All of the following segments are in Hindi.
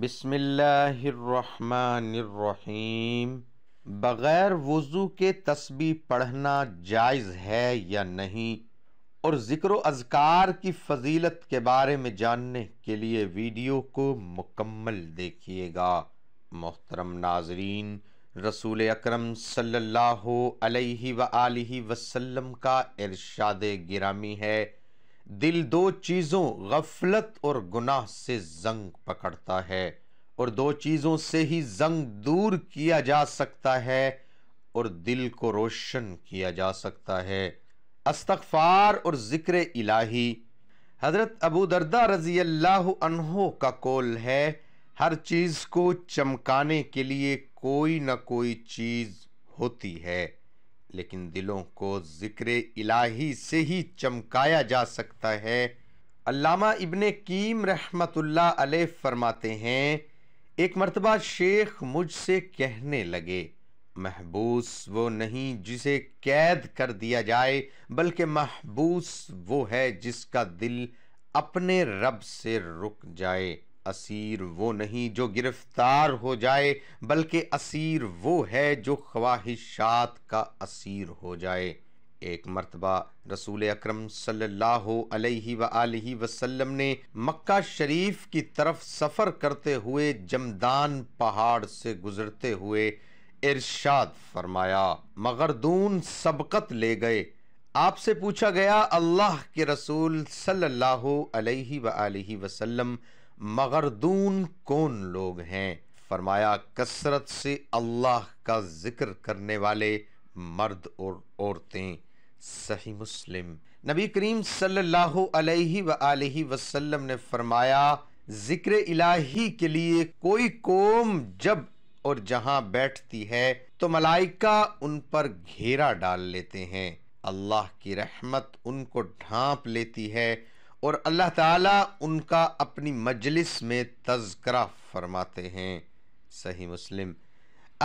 बिसमीम बग़ैर वज़ू के तस्बी पढ़ना जायज़ है या नहीं और ज़िक्र अजकार की फजीलत के बारे में जानने के लिए वीडियो को मुकम्मल देखिएगा मोहतरम नाजरीन रसूल अकरम सल्लल्लाहु अलैहि व वसल्लम का इरशाद गिरामी है दिल दो चीज़ों गफलत और गुनाह से जंग पकड़ता है और दो चीज़ों से ही जंग दूर किया जा सकता है और दिल को रोशन किया जा सकता है अस्तगफार और ज़िक्र इलाही हज़रत अबू दरदा रज़ी अल्लाह का कौल है हर चीज़ को चमकाने के लिए कोई ना कोई चीज़ होती है लेकिन दिलों को ज़िक्र इलाही से ही चमकाया जा सकता है अल्लामा इबन कीम रहमतुल्लाह फरमाते हैं एक मरतबा शेख मुझसे कहने लगे महबूस वो नहीं जिसे कैद कर दिया जाए बल्कि महबूस वो है जिसका दिल अपने रब से रुक जाए असीर वो नहीं जो गिरफ्तार हो जाए बल्कि असीर वो है जो ख्वाहिशात का असीर हो जाए एक मरतबा रसूल अक्रम सल्लल्लाहु ने मक्का शरीफ की तरफ सफ़र करते हुए जमदान पहाड़ से गुज़रते हुए इरशाद फरमाया मगरदून सबकत ले गए आपसे पूछा गया अल्लाह के रसूल सल्लल्लाहु अलैहि वसल्लम मगरदून कौन लोग हैं फरमाया कसरत से अल्लाह का ज़िक्र करने वाले मर्द और औरतें सही मुस्लिम नबी करीम सल्लल्लाहु अलैहि व आलिहि वसल्लम ने फरमाया ज़िक्र इलाही के लिए कोई कौम जब और जहां बैठती है तो मलाइका उन पर घेरा डाल लेते हैं अल्लाह की रहमत उनको ढांप लेती है और अल्लाह ताला उनका अपनी मजलिस में तज़करा फरमाते हैं सही मुस्लिम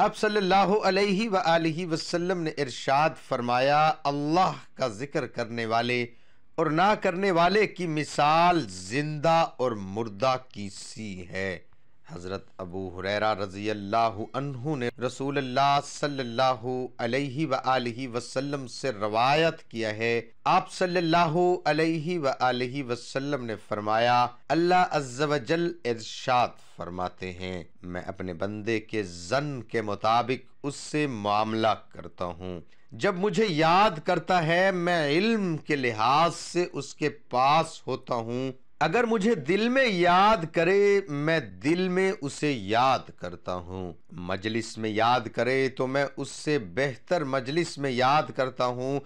आप सल्लल्लाहु अलैहि व आलिहि वसल्लम ने इरशाद फरमाया अल्लाह का ज़िक्र करने वाले और ना करने वाले की मिसाल ज़िंदा और मुर्दा की सी है हज़रत अबू हुररा रज़ी अल्लाह ने रसूल अल्लाह सल्लल्लाहु अलैहि व आलिहि वसल्लम से रवायत किया है आप सल्लल्लाहु अलैहि व आलिहि वसल्लम ने फरमाया अल्लाह अज्जवजल इरशाद फरमाते हैं मैं अपने बंदे के जन के मुताबिक उससे मामला करता हूँ जब मुझे याद करता है मैं इल्म के लिहाज से उसके पास होता हूँ अगर मुझे दिल में याद करे मैं दिल में उसे याद करता हूँ मजलिस में याद करे तो मैं उससे बेहतर मजलिस में याद करता हूँ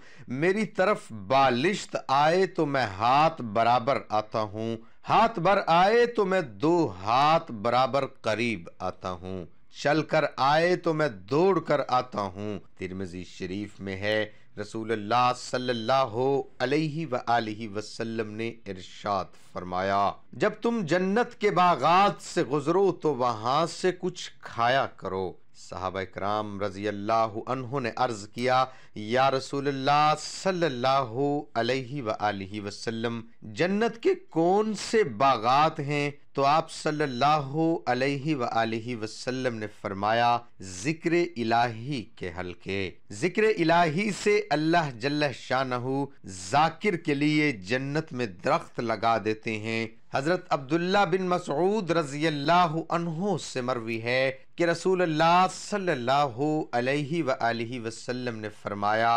मेरी तरफ बालिश्त आए तो मैं हाथ बराबर आता हूँ हाथ भर आए तो मैं दो हाथ बराबर करीब आता हूँ चल कर आए तो मैं दौड़ कर आता हूँ तिरमजी शरीफ में है रसूल सल्लल्लाहु वसल्लम ने इरशाद फरमाया जब तुम जन्नत के बागात से गुजरो तो वहां से कुछ खाया करो साहब कराम रज़ी अल्लाह ने अर्ज़ किया या रसूलुल्लाह वसलम जन्नत के कौन से बागात हैं तो आप सल्लल्लाहु वसलम ने फरमाया ज़िक्र इलाही के हल्के ज़िक्र इलाही से अल्लाह जल्ला शाह जाकिर के लिए जन्नत में दरख्त लगा देते हैं हज़रत अब्दुल्ला बिन मसूद रजी से मरवी है कि रसूल अल्लाह सल्लल्लाहु वसल्लम ने फरमाया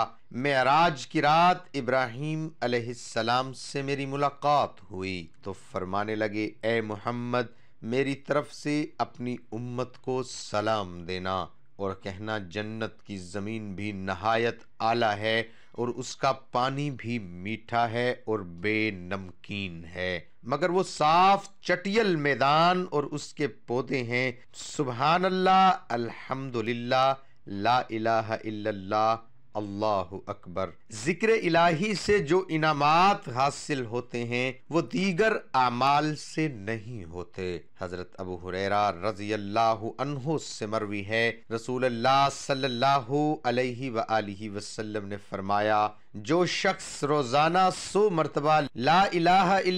मेराज की रात इब्राहिम अलैहिस्सलाम से मेरी मुलाकात हुई तो फरमाने लगे ए मोहम्मद मेरी तरफ से अपनी उम्मत को सलाम देना और कहना जन्नत की ज़मीन भी नहायत आला है और उसका पानी भी मीठा है और बेनमकीन है मगर वो साफ चटियल मैदान और उसके पौधे हैं सुबहानल्ला अल्हम्दुलिल्लाह ला इलाहा इल्लल्लाह अल्लाह अकबर जिक्र इलाही से जो इनामात हासिल होते हैं वो दीगर आमाल से नहीं होते हजरत अबू हुरैरा रजी अल्लाह अनहो से मरवी है रसूल अल्लाह सल्लल्लाहु अलैहि वसल्लम ने फरमाया जो शख्स रोज़ाना सो मरतबा ला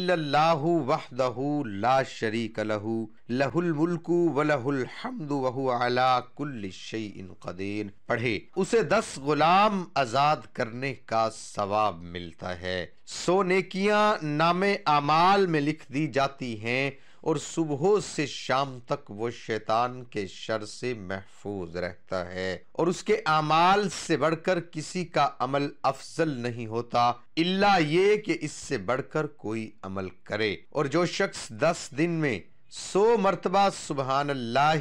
इलाहू वहदहू ला शरीक लहुल मुल्कु व लहुल वहु अला कुल्ल शैइन कदीर पढ़े उसे दस गुलाम आज़ाद करने का सवाब मिलता है सो नेकियां नामे अमाल में लिख दी जाती हैं और सुबह से शाम तक वो शैतान के शर से महफूज रहता है और उसके अमाल से बढ़कर किसी का अमल अफजल नहीं होता इल्ला ये कि इससे बढ़कर कोई अमल करे और जो शख्स दस दिन में सो मरतबा सुबहान अल्लाह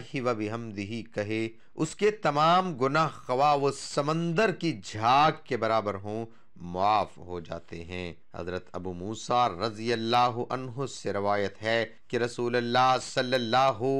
कहे उसके तमाम गुना खवा वो समंदर की झाग के बराबर हों माफ़ हो जाते हैं हज़रत अबू मूसा रज़ी अल्लाह से रवायत है कि रसूल अल्लाह सल्लल्लाहु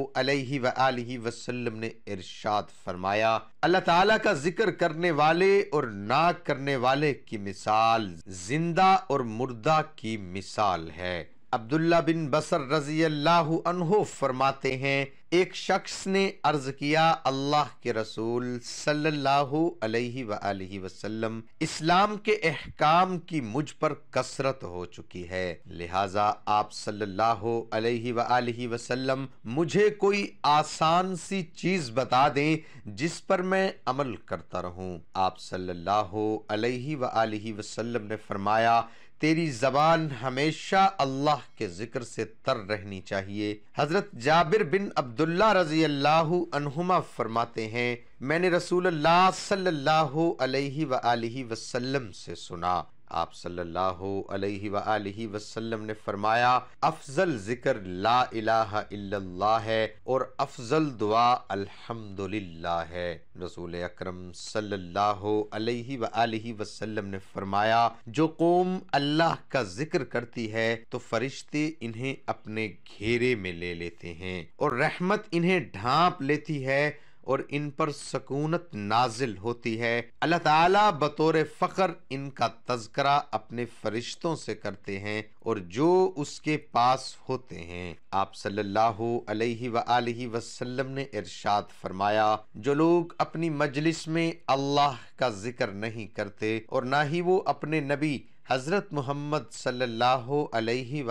वसल्लम ने इरशाद फरमाया अल्लाह ताला का जिक्र करने वाले और ना करने वाले की मिसाल जिंदा और मुर्दा की मिसाल है अब्दुल्ला बिन बसर रजी अल्लाह फरमाते हैं एक शख्स ने अर्ज किया अल्लाह के रसूल सल्लल्लाहु अलैहि वसल्लम इस्लाम के अहकाम की मुझ पर कसरत हो चुकी है लिहाजा आप सल्लल्लाहु अलैहि वसल्लम मुझे कोई आसान सी चीज बता दें जिस पर मैं अमल करता रहूं आप सल्लाह वसलम ने फरमाया तेरी जबान हमेशा अल्लाह के जिक्र से तर रहनी चाहिए हजरत जाबिर बिन अब्दुल्ला रजी अल्लाह फरमाते हैं मैंने रसूल सल्लल्लाहु वसल्लम से सुना आप सल्लल्लाहु अलैहि वआलिहि वसल्लम ने फरमाया अफजल जिक्र ला इलाहा इल्लल्लाह है और अफजल दुआ अल्हम्दुलिल्लाह है रसूल अकरम सल्लल्लाहु अलैहि वआलिहि वसल्लम ने फरमाया जो कौम अल्लाह का जिक्र करती है तो फरिश्ते इन्हें अपने घेरे में ले लेते हैं और रहमत इन्हें ढांप लेती है और इन पर सकूनत नाजिल होती है अल्लाह ताला बतौर फ़खर इनका तस्करा अपने फरिश्तों से करते हैं और जो उसके पास होते हैं आप सल्लल्लाहु अलैहि सल्ला वसल्लम ने इरशाद फरमाया जो लोग अपनी मजलिस में अल्लाह का जिक्र नहीं करते और ना ही वो अपने नबी हज़रत मोहम्मद सल्लल्लाहु अलैहि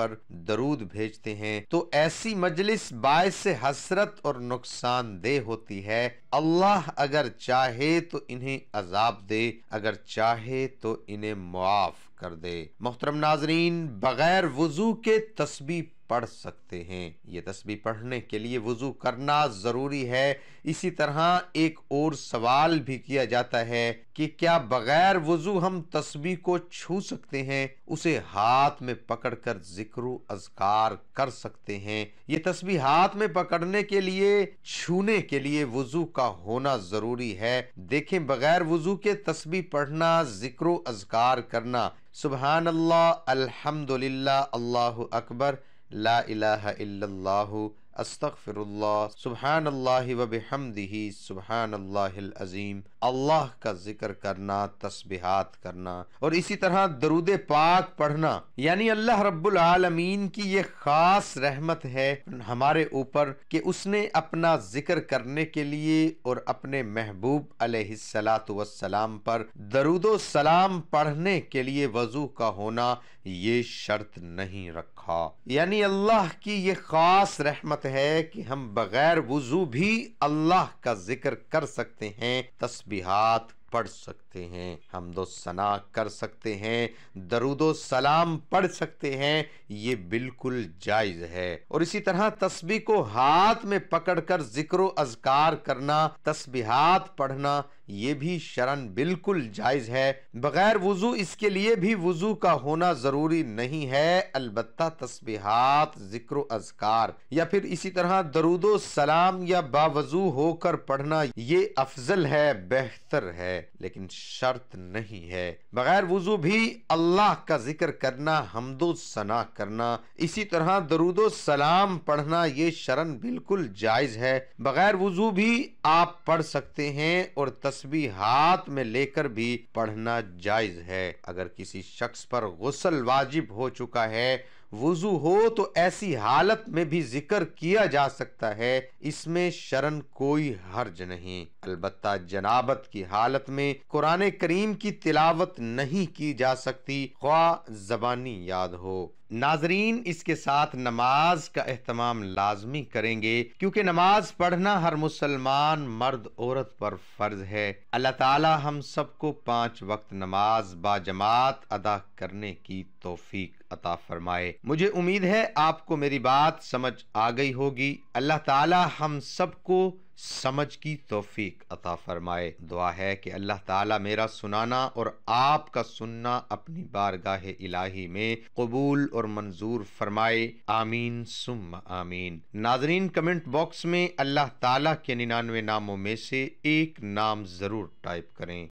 पर दरूद भेजते हैं तो ऐसी मजलिस बायस हसरत और नुकसान दे होती है अल्लाह अगर चाहे तो इन्हें अजाब दे अगर चाहे तो इन्हें मुआफ़ कर दे मोहतरम नाजरीन बगैर वजू के तस्बी पढ़ सकते हैं ये तस्बी पढ़ने के लिए वजू करना ज़रूरी है इसी तरह एक और सवाल भी किया जाता है कि क्या बगैर वजू हम तस्बी को छू सकते हैं उसे हाथ में पकड़कर जिक्र अजकार कर सकते हैं ये तस्वीर हाथ में पकड़ने के लिए छूने के लिए वजू का होना जरूरी है देखें बगैर वजू के तस्वीर पढ़ना जिक्र अजकार करना सुबह अल्लाह अल्हम्दुलिल्लाह अल्लाह अकबर ला इलाहा इल्लल्लाहु अस्तफ़िरुल्लाह सुबहान अल्लाह वबहमदिही सुबहान अल्लाज़ीम अल्लाह का जिक्र करना तस्बिहात करना और इसी तरह दरूद पाक पढ़ना यानी अल्लाह रबालमीन की ये ख़ास रहमत है हमारे ऊपर कि उसने अपना जिक्र करने के लिए और अपने महबूब अलैहिस्सलाम पर दरुदो सलाम पढ़ने के लिए वजू का होना ये शर्त नहीं रखा यानी अल्लाह की ये ख़ास रहमत है कि हम बगैर वजू भी अल्लाह का जिक्र कर सकते हैं तस्बीहात पढ़ सकते सकते हैं दो सना कर सकते हैं दरुदो सलाम पढ़ सकते हैं ये बिल्कुल जायज है और इसी तरह तस्बी को हाथ में पकड़कर जिक्र अजकार करना तस्बीहात पढ़ना ये भी शरण बिल्कुल जायज है बगैर वजू इसके लिए भी वजू का होना जरूरी नहीं है अलबत् तस्बीहात जिक्र अजकार या फिर इसी तरह दरुदो सलाम या बावजू होकर पढ़ना ये अफजल है बेहतर है लेकिन शर्त नहीं है बगैर वजू भी अल्लाह का जिक्र करना हमदो सना करना इसी तरह दरुदो सलाम पढ़ना ये शरण बिल्कुल जायज है बगैर वजू भी आप पढ़ सकते हैं और तस्बी हाथ में लेकर भी पढ़ना जायज है अगर किसी शख्स पर गुसल वाजिब हो चुका है वजू हो तो ऐसी हालत में भी जिक्र किया जा सकता है इसमें शरण कोई हर्ज नहीं अलबत् जनाबत की हालत में कुरान करीम की तिलावत नहीं की जा सकती ख्वा जबानी याद हो नाजरीन इसके साथ नमाज का अहतमाम लाजमी करेंगे क्योंकि नमाज पढ़ना हर मुसलमान मर्द औरत पर फर्ज है अल्लाह ताला हम सबको पांच वक्त नमाज बाजमात अदा करने की तोफीक अता फरमाए मुझे उम्मीद है आपको मेरी बात समझ आ गई होगी अल्लाह ताला हम सबको समझ की तोफ़ीक अता फ़रमाए दुआ है कि अल्लाह ताला मेरा सुनाना और आपका सुनना अपनी बारगाह इलाही में कबूल और मंजूर फरमाए आमीन सुम आमीन नाजरीन कमेंट बॉक्स में अल्लाह ताला के निन्यानवे नामों में से एक नाम ज़रूर टाइप करें